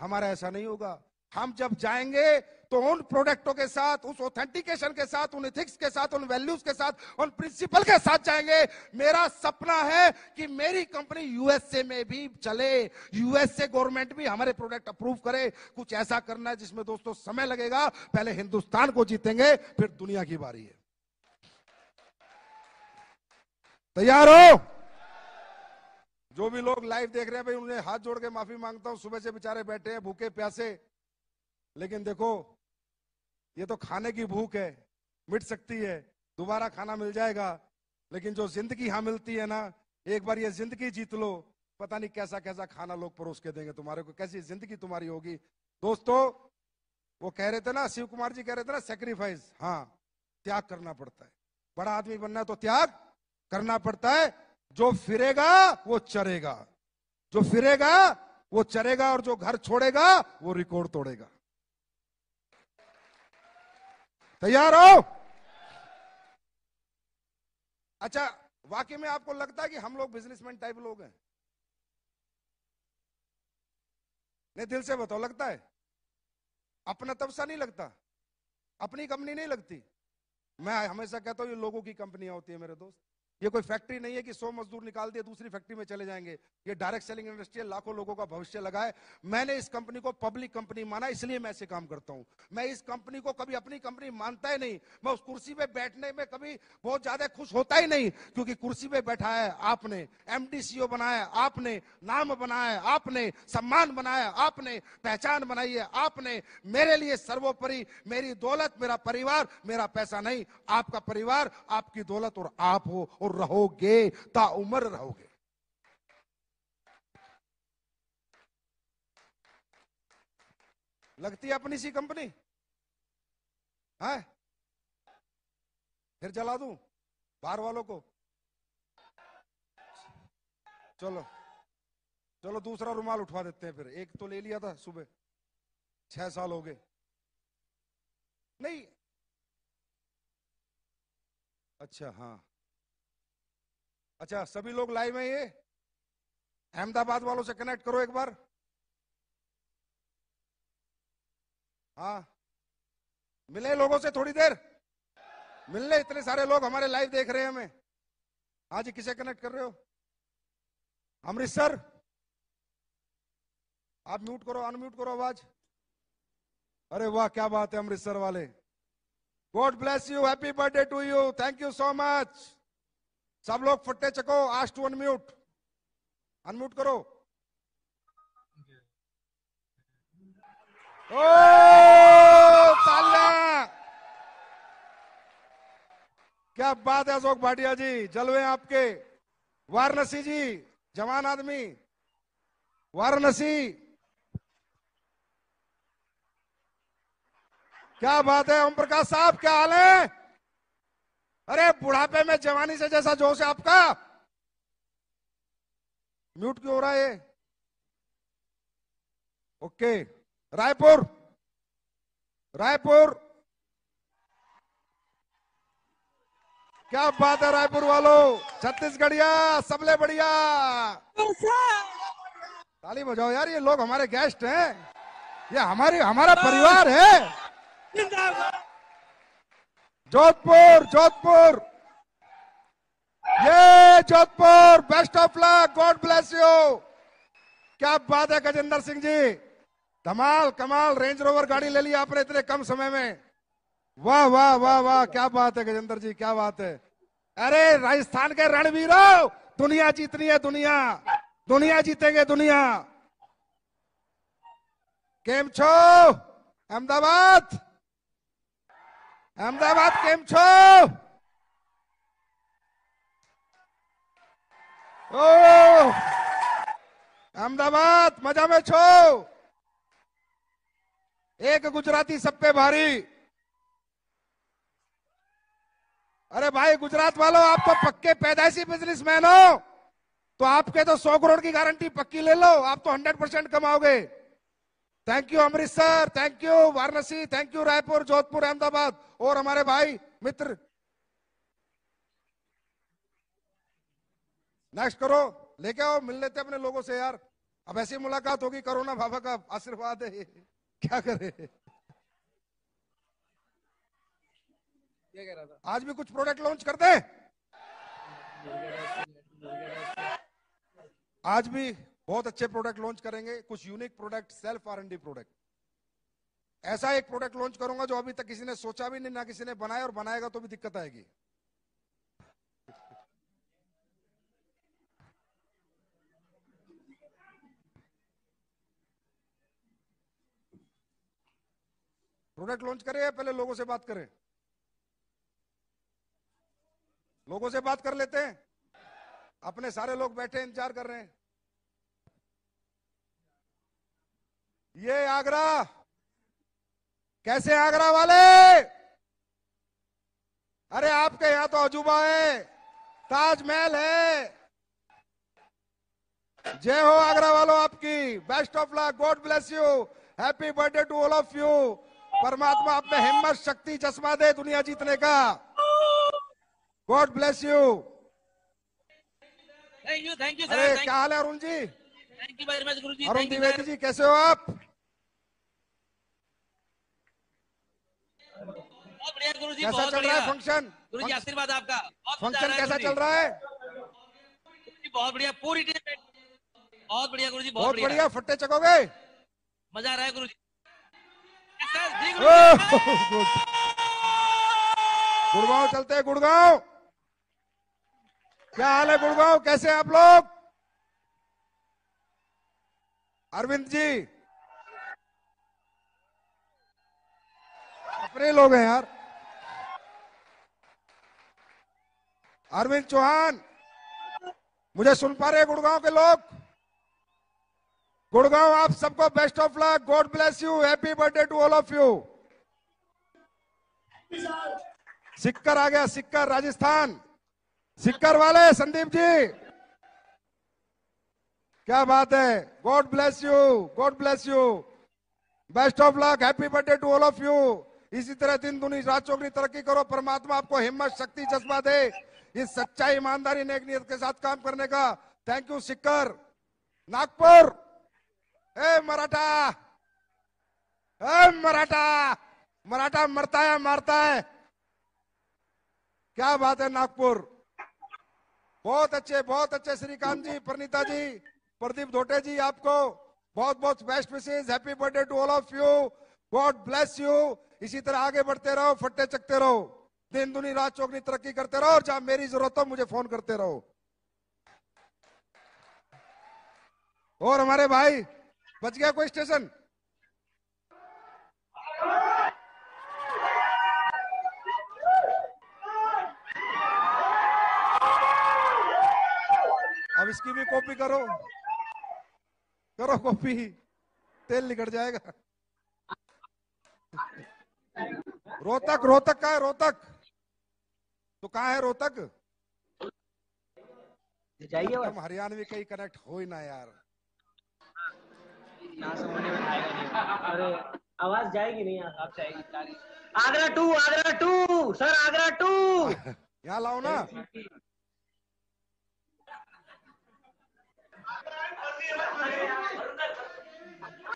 हमारा ऐसा नहीं होगा हम जब जाएंगे तो उन प्रोडक्टों के साथ उस ऑथेंटिकेशन के साथ उन इथिक्स के साथ उन वैल्यूज के साथ उन प्रिंसिपल के साथ जाएंगे मेरा सपना है कि मेरी कंपनी यूएसए में भी चले यूएसए गवर्नमेंट भी हमारे प्रोडक्ट अप्रूव करे कुछ ऐसा करना है जिसमें दोस्तों समय लगेगा पहले हिंदुस्तान को जीतेंगे फिर दुनिया की बारी है तैयार हो जो भी लोग लाइव देख रहे हैं भाई उन्हें हाथ जोड़ के माफी मांगता हूं सुबह से बेचारे बैठे हैं भूखे प्यासे लेकिन देखो ये तो खाने की भूख है मिट सकती है दोबारा खाना मिल जाएगा लेकिन जो जिंदगी हाँ मिलती है ना एक बार ये जिंदगी जीत लो पता नहीं कैसा कैसा खाना लोग परोस के देंगे तुम्हारे को कैसी जिंदगी तुम्हारी होगी दोस्तों वो कह रहे थे ना शिव कुमार जी कह रहे थे ना सेक्रीफाइस हाँ त्याग करना पड़ता है बड़ा आदमी बनना है तो त्याग करना पड़ता है जो फिरेगा वो चरेगा जो फिरेगा वो चरेगा और जो घर छोड़ेगा वो रिकॉर्ड तोड़ेगा तैयार हो अच्छा वाकई में आपको लगता है कि हम लोग बिजनेसमैन टाइप लोग हैं नहीं दिल से बताओ लगता है अपना तबसा नहीं लगता अपनी कंपनी नहीं लगती मैं हमेशा कहता हूं ये लोगों की कंपनियां होती है मेरे दोस्त ये कोई फैक्ट्री नहीं है कि सौ मजदूर निकाल दिए दूसरी फैक्ट्री में चले जाएंगे ये डायरेक्ट सेलिंग इंडस्ट्री है लाखों लोगों का भविष्य लगा है मैंने इस कंपनी को पब्लिक कंपनी माना इसलिए मैं ऐसे काम करता हूं मैं इस कंपनी को कभी अपनी कंपनी मानता ही नहीं मैं उस कुर्सी पे बैठने में कभी बहुत ज्यादा खुश होता ही नहीं क्योंकि कुर्सी पे बैठा है आपने एमडीसीओ e बनाया आपने नाम बनाया आपने सम्मान बनाया आपने पहचान बनाई है आपने मेरे लिए सर्वोपरि मेरी दौलत मेरा परिवार मेरा पैसा नहीं आपका परिवार आपकी दौलत और आप हो और रहोगे ताउमर रहोगे लगती है अपनी सी कंपनी है फिर जला दूं बाहर वालों को चलो चलो दूसरा रुमाल उठवा देते हैं फिर एक तो ले लिया था सुबह छह साल हो गए नहीं अच्छा हाँ अच्छा सभी लोग लाइव हैं ये अहमदाबाद वालों से कनेक्ट करो एक बार हाँ मिले लोगों से थोड़ी देर मिलने इतने सारे लोग हमारे लाइव देख रहे हैं हमें हाँ जी किसे कनेक्ट कर रहे हो अमृतसर आप म्यूट करो अनम्यूट करो आवाज अरे वाह क्या बात है अमृतसर वाले God bless you happy birthday to you thank you so much सब लोग फट्टे चको आज टू अनम्यूट अनम्यूट करो ओ क्या बात है अशोक भाटिया जी जलवे आपके वाराणसी जी जवान आदमी वाराणसी क्या बात है ओम प्रकाश साहब क्या हाल है अरे बुढ़ापे में जवानी से जैसा जोश है आपका म्यूट क्यों हो रहा है ओके रायपुर रायपुर क्या बात है रायपुर वालों छत्तीसगढ़िया सबले बढ़िया ताली बजाओ यार ये लोग हमारे गेस्ट हैं ये हमारे हमारा परिवार है जोधपुर जोधपुर ये Jodhpur best of luck God bless you क्या बात है गजेंद्र सिंह जी धमाल कमाल रेंज रोवर गाड़ी ले ली आपने इतने कम समय में वाह वाह वाह वाह क्या बात है गजेंद्र जी क्या बात है अरे राजस्थान के रणवीरों दुनिया जीतनी है दुनिया दुनिया जीतेंगे दुनिया केम छो अहमदाबाद अहमदाबाद કેમ છો अहमदाबाद मजा में छो एक गुजराती सब पे भारी अरे भाई गुजरात वालों आप तो पक्के पैदाइशी बिजनेसमैन हो तो आपके तो सौ करोड़ की गारंटी पक्की ले लो आप तो हंड्रेड परसेंट कमाओगे thank you Amritsar thank you Varanasi thank you Raipur Jodhpur Ahmedabad और हमारे भाई मित्र नेक्स्ट करो लेके आओ मिल लेते अपने लोगों से यार अब ऐसी मुलाकात होगी करोना बाबा का आशीर्वाद है क्या करे ये कह रहा था आज भी कुछ प्रोडक्ट लॉन्च कर दे आज भी बहुत अच्छे प्रोडक्ट लॉन्च करेंगे कुछ unique product self R and D product ऐसा एक प्रोडक्ट लॉन्च करूंगा जो अभी तक किसी ने सोचा भी नहीं ना किसी ने बनाया और बनाएगा तो भी दिक्कत आएगी प्रोडक्ट लॉन्च करें या पहले लोगों से बात करें लोगों से बात कर लेते हैं अपने सारे लोग बैठे इंतजार कर रहे हैं ये आगरा कैसे आगरा वाले अरे आपके यहां तो अजूबा है ताजमहल है जय हो आगरा वालों आपकी best of luck God bless you happy birthday to all of you परमात्मा आप में हिम्मत शक्ति चश्मा दे दुनिया जीतने का God bless you thank you thank you अरे क्या हाल है Arun ji thank you very much Guru ji Arun Dwivedi जी कैसे हो आप कैसा अच्छा चल रहा है फंक्शन गुरु जी आशीर्वाद आपका फंक्शन कैसा चल रहा है बहुत बढ़िया पूरी टीम बहुत बढ़िया गुरु जी बहुत बढ़िया फट्टे चकोगे मजा आ रहा है गुरु जी गुड़गांव चलते हैं गुड़गांव क्या हाल है गुड़गांव कैसे आप लोग अरविंद जी बड़े लोग हैं यार अरविंद चौहान मुझे सुन पा रहे गुड़गांव के लोग गुड़गांव आप सबको best of luck God bless you happy birthday to all of you Sikar आ गया सिक्कर राजस्थान सिक्कर वाले संदीप जी क्या बात है God bless you God bless you best of luck happy birthday to all of you इसी तरह दिन दुनी रात चौकड़ी तरक्की करो परमात्मा आपको हिम्मत शक्ति जज्बा दे इस सच्चाई ईमानदारी नेक नियत के साथ काम करने का थैंक यू सिक्कर नागपुर हे मराठा हे मराठा मराठा मरता है मारता है क्या बात है नागपुर बहुत अच्छे बहुत अच्छे श्रीकांत जी प्रणीता जी प्रदीप धोटे जी आपको बहुत बहुत बेस्ट विशेष happy birthday to all of you God bless you इसी तरह आगे बढ़ते रहो फट्टे चकते रहो दिन दुनी रात चौकनी तरक्की करते रहो और जहां मेरी जरूरत हो मुझे फोन करते रहो और हमारे भाई बच गया कोई स्टेशन अब इसकी भी कॉपी करो करो कॉपी तेल निकल जाएगा रोहतक रोहतक का है रोहतक तो कहा है रोहतक जाइए हरियाणा हरियाणवी कहीं कनेक्ट हो ही ना यार आवाज जाएगी नहीं आप जाएगी Agra to Agra to sir Agra to यहाँ लाओ ना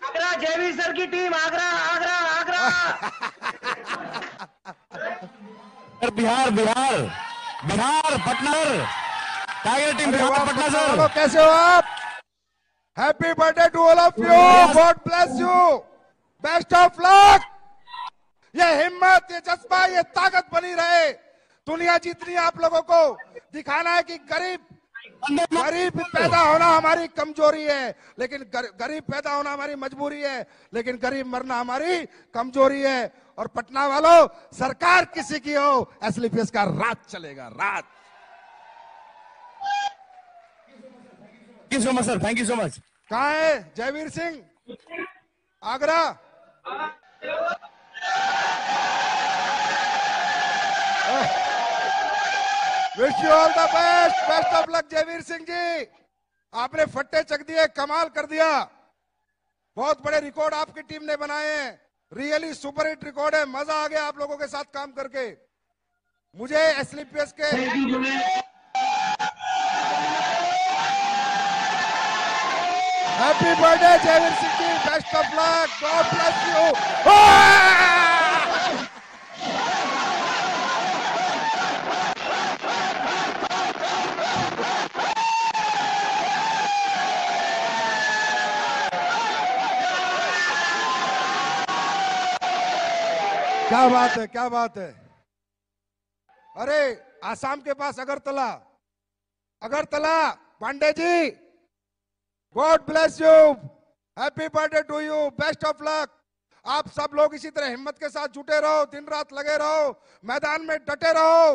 आगरा जेवी सर की टीम आगरा आगरा बिहार बिहार बिहार पटनर tiger team Bihar Patna sir कैसे हो आप happy birthday to all of you God bless you best of luck ये हिम्मत ये जज्बा ये ताकत बनी रहे दुनिया जितनी आप लोगों को दिखाना है कि गरीब गरीब पैदा होना हमारी कमजोरी है लेकिन गर, गरीब पैदा होना हमारी मजबूरी है लेकिन गरीब मरना हमारी कमजोरी है और पटना वालों सरकार किसी की हो एसलीपीएस का रात चलेगा रात thank you so much sir thank you so much कहा है Jayveer Singh Agra wish you all the best best of luck Jayveer Singh ji आपने फट्टे चक दिए कमाल कर दिया बहुत बड़े रिकॉर्ड आपकी टीम ने बनाए हैं रियली सुपर हिट रिकॉर्ड है मजा आ गया आप लोगों के साथ काम करके मुझे एसलीपीएस के happy birthday Jayveer Singh ji best of luck God bless you क्या बात है क्या बात है अरे आसाम के पास Agartala Agartala Pande ji God bless you happy birthday to you best of luck आप सब लोग इसी तरह हिम्मत के साथ जुटे रहो दिन रात लगे रहो मैदान में डटे रहो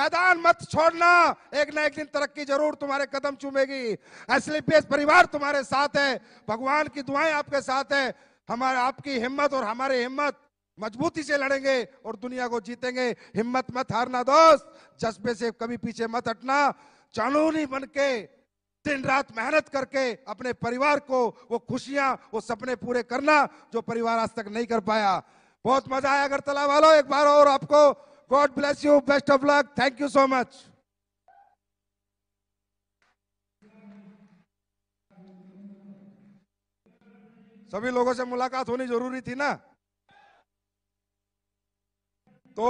मैदान मत छोड़ना एक ना एक दिन तरक्की जरूर तुम्हारे कदम चूमेगी एसलीपीएस परिवार तुम्हारे साथ है भगवान की दुआएं आपके साथ है हमारे आपकी हिम्मत और हमारी हिम्मत मजबूती से लड़ेंगे और दुनिया को जीतेंगे हिम्मत मत हारना दोस्त जज्बे से कभी पीछे मत हटना चानूनी बन के दिन रात मेहनत करके अपने परिवार को वो खुशियां वो सपने पूरे करना जो परिवार आज तक नहीं कर पाया बहुत मजा आया अगरतला वालों एक बार और आपको God bless you best of luck thank you so much सभी लोगों से मुलाकात होनी जरूरी थी ना तो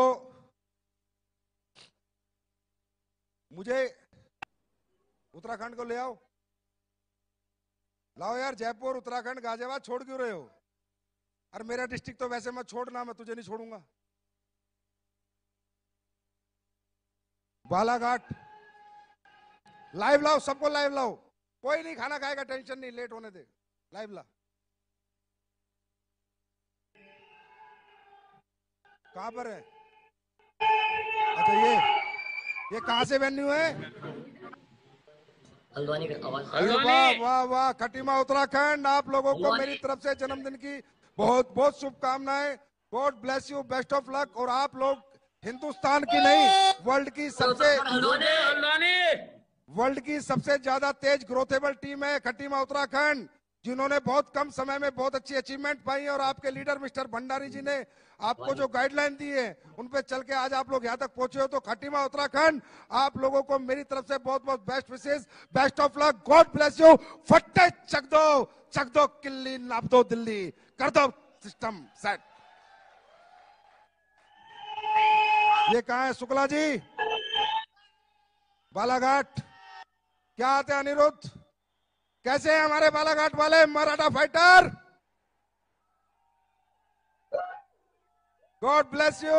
मुझे उत्तराखंड को ले आओ लाओ यार जयपुर उत्तराखंड गाजियाबाद छोड़ क्यों रहे हो अरे मेरा डिस्ट्रिक्ट तो वैसे मत छोड़ना मैं तुझे नहीं छोड़ूंगा बालाघाट लाइव लाओ सबको लाइव लाओ कोई नहीं खाना खाएगा टेंशन नहीं लेट होने दे लाइव ला कहा पर है अच्छा ये ये कहाँ से वेन्यू है वाह वाह वाह खटीमा उत्तराखंड आप लोगों को मेरी तरफ से जन्मदिन की बहुत बहुत शुभकामनाएं God bless you best of luck और आप लोग हिंदुस्तान की नहीं वर्ल्ड की सबसे वर्ल्ड की सबसे ज्यादा तेज ग्रोथेबल टीम है खटीमा उत्तराखंड जिन्होंने बहुत कम समय में बहुत अच्छी अचीवमेंट पाई और आपके लीडर मिस्टर भंडारी जी ने आपको जो गाइडलाइन दी है उन पे चल के आज आप लोग यहाँ तक पहुंचे हो तो खटीमा उत्तराखंड आप लोगों को मेरी तरफ से बहुत बहुत बेस्ट विशेष best of luck God bless you फट्टे चक दो चक दो किल्ली नाप दो दिल्ली कर दो सिस्टम सेट ये कहा है शुक्ला जी बालाघाट क्या आते अनिरुद्ध कैसे हमारे बालाघाट वाले Maratha fighter god bless you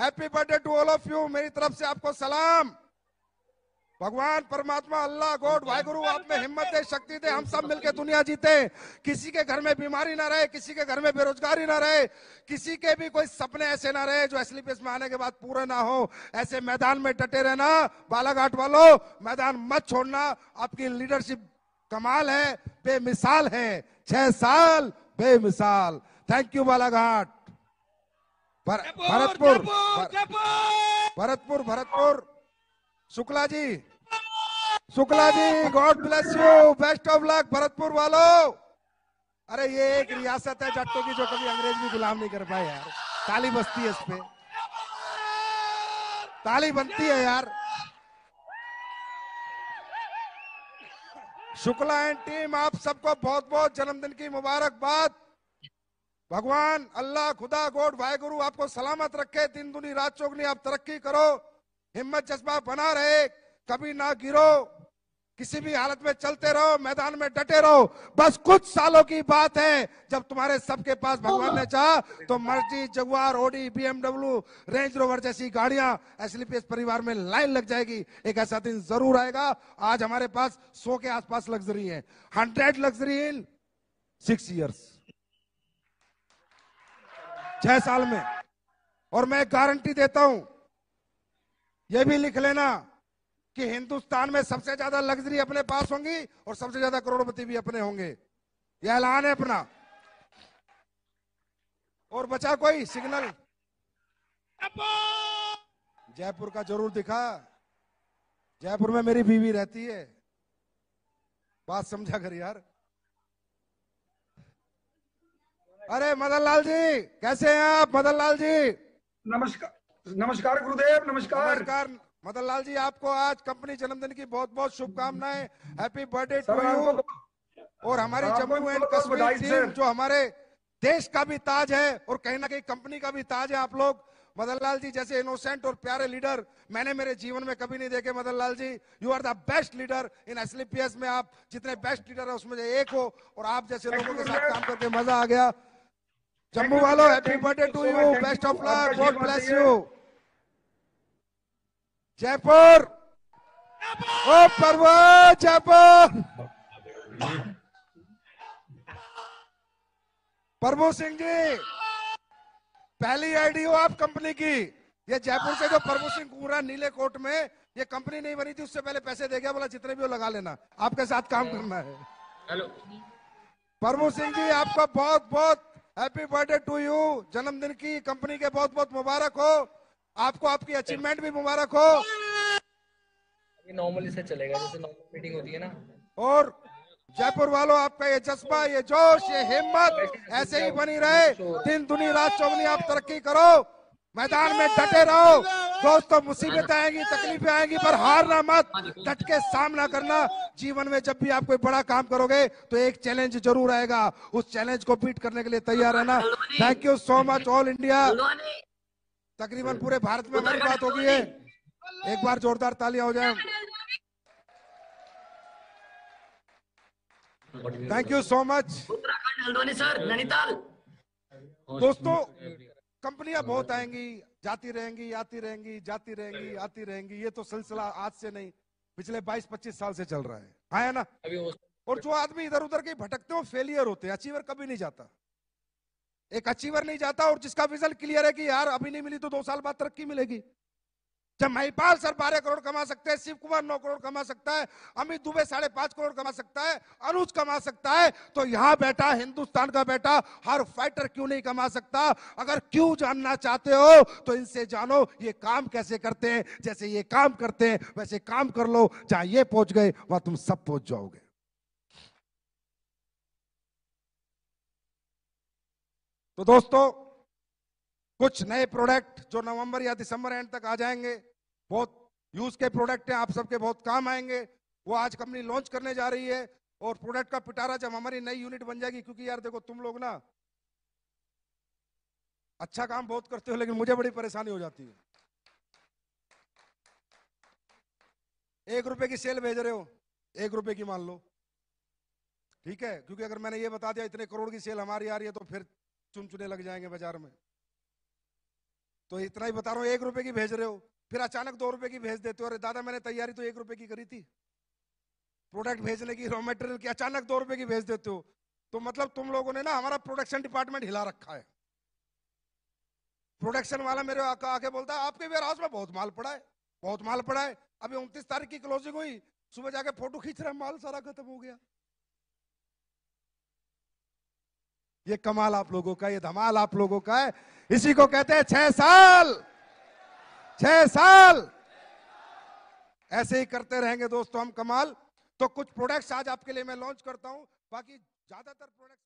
happy birthday to all of you मेरी तरफ से आपको सलाम भगवान परमात्मा अल्लाह गॉड वाहगुरु आप में हिम्मत दे शक्ति दे हम सब मिलकर दुनिया जीते किसी के घर में बीमारी ना रहे किसी के घर में बेरोजगारी ना रहे किसी के भी कोई सपने ऐसे ना रहे जो एसलीपीएस में आने के बाद पूरे ना हो ऐसे मैदान में डटे रहना बालाघाट वालों मैदान मत छोड़ना आपकी लीडरशिप कमाल है बेमिसाल है छह साल बेमिसाल thank you Balaghat Bharatpur Bharatpur Bharatpur Shukla ji Shukla ji God bless you best of luck Bharatpur वालों अरे ये एक रियासत है जट्टों की जो कभी अंग्रेज भी गुलाम नहीं कर पाए यार ताली बजती है इस पे ताली बनती है यार शुक्ला एंड टीम आप सबको बहुत बहुत जन्मदिन की मुबारकबाद भगवान अल्लाह खुदा गोड वाहेगुरु आपको सलामत रखे दिन दुनी रात चौगनी आप तरक्की करो हिम्मत जज्बा बना रहे कभी ना गिरो किसी भी हालत में चलते रहो मैदान में डटे रहो बस कुछ सालों की बात है जब तुम्हारे सबके पास भगवान ने चाह तो मर्जी Jaguar Audi BMW Range Rover जैसी गाड़ियां एसलीपीएस परिवार में लाइन लग जाएगी एक ऐसा दिन जरूर आएगा आज हमारे पास सौ के आसपास लग्जरी है hundred luxury in six years छह साल में और मैं गारंटी देता हूं यह भी लिख लेना कि हिंदुस्तान में सबसे ज्यादा लग्जरी अपने पास होंगी और सबसे ज्यादा करोड़पति भी अपने होंगे यह ऐलान है अपना और बचा कोई सिग्नल जयपुर का जरूर दिखा जयपुर में मेरी बीवी रहती है बात समझा कर यार अरे मदन लाल जी कैसे हैं आप मदन लाल जी नमस्कार नमस्कार गुरुदेव नमस्कार नमस्कार मदन लाल जी आपको आज कंपनी जन्मदिन की बहुत बहुत शुभकामनाएं हैप्पी बर्थडे टू यू और हमारी जम्मू तो एंड कश्मीर टीम जो हमारे देश का भी ताज है और कहीं ना कहीं कंपनी का भी ताज है आप लोग मदन लाल जी जैसे इनोसेंट और प्यारे लीडर मैंने मेरे जीवन में कभी नहीं देखे Madan Lal ji you are the best leader in एस में आप जितने बेस्ट लीडर है उसमें एक हो और आप जैसे लोगों के साथ काम करके मजा आ गया जम्मू वालों happy birthday to you best of luck God bless you Jaipur ओ पर्वत जयपुर प्रभु सिंह जी पहली आईडी हो आप कंपनी की ये जयपुर से जो प्रभु सिंह पूरा नीले कोट में ये कंपनी नहीं बनी थी उससे पहले पैसे दे गया बोला जितने भी हो लगा लेना आपके साथ काम करना है हेलो प्रभु सिंह जी आपका बहुत बहुत हैप्पी बर्थडे टू यू जन्मदिन की कंपनी के बहुत बहुत मुबारक हो आपको आपकी अचीवमेंट भी मुबारक हो ये नॉर्मली से चलेगा जैसे नॉर्मल मीटिंग होती है ना और जयपुर वालों आपका ये जज्बा ये जोश ये हिम्मत ऐसे ही बनी रहे दिन दुनी रात चौगनी आप तरक्की करो मैदान में डटे रहो दोस्तों मुसीबतें आएंगी तकलीफें आएंगी पर हार ना मत डट के सामना करना जीवन में जब भी आप कोई बड़ा काम करोगे तो एक चैलेंज जरूर आएगा उस चैलेंज को बीट करने के लिए तैयार रहना thank you so much all India तकरीबन पूरे भारत में हमारी बात हो गई है एक बार जोरदार तालियां हो जाए thank you so much sir Nainital दोस्तों कंपनियां बहुत आएंगी जाती रहेंगी आती रहेंगी जाती रहेंगी आती रहेंगी ये तो सिलसिला आज से नहीं पिछले 22-25 साल से चल रहा है आया हाँ ना और जो आदमी इधर उधर के भटकते हो फेलियर होते हैं अचीवर कभी नहीं जाता एक अचीवर नहीं जाता और जिसका विजन क्लियर है कि यार अभी नहीं मिली तो दो साल बाद तरक्की मिलेगी जब महिपाल सर बारह करोड़ कमा सकते हैं शिव कुमार नौ करोड़ कमा सकता है अमित दुबे साढ़े पांच करोड़ कमा सकता है अनुज कमा सकता है तो यहाँ बैठा हिंदुस्तान का बेटा हर फाइटर क्यों नहीं कमा सकता अगर क्यों जानना चाहते हो तो इनसे जानो ये काम कैसे करते हैं जैसे ये काम करते हैं वैसे काम कर लो चाहे ये पहुंच गए वहां तुम सब पहुंच जाओगे तो दोस्तों कुछ नए प्रोडक्ट जो नवंबर या दिसंबर एंड तक आ जाएंगे बहुत यूज के प्रोडक्ट हैं आप सबके बहुत काम आएंगे वो आज कंपनी लॉन्च करने जा रही है और प्रोडक्ट का पिटारा जब हमारी नई यूनिट बन जाएगी क्योंकि यार देखो तुम लोग ना अच्छा काम बहुत करते हो लेकिन मुझे बड़ी परेशानी हो जाती है एक रुपए की सेल भेज रहे हो एक रुपए की मान लो ठीक है क्योंकि अगर मैंने ये बता दिया इतने करोड़ की सेल हमारी आ रही है तो फिर चुनचुने लग जाएंगे बाजार में तो इतना ही बता रहा हूँ एक रुपए की भेज रहे हो फिर अचानक दो रुपए की भेज देते हो अरे दादा मैंने तैयारी तो एक रुपए की करी थी प्रोडक्ट भेजने की रॉ मटेरियल की अचानक दो रुपए की भेज देते हो तो मतलब तुम लोगों ने ना हमारा प्रोडक्शन डिपार्टमेंट हिला रखा है प्रोडक्शन वाला मेरे आके, आके बोलता है आपके वेयर हाउस में बहुत माल पड़ा है बहुत माल पड़ा है अभी उनतीस तारीख की क्लोजिंग हुई सुबह जाके फोटो खींच रहे माल सारा खत्म हो गया ये कमाल आप लोगों का ये धमाल आप लोगों का है इसी को कहते हैं छह साल छह साल ऐसे ही करते रहेंगे दोस्तों हम कमाल तो कुछ प्रोडक्ट्स आज आपके लिए मैं लॉन्च करता हूं बाकी ज्यादातर प्रोडक्ट्स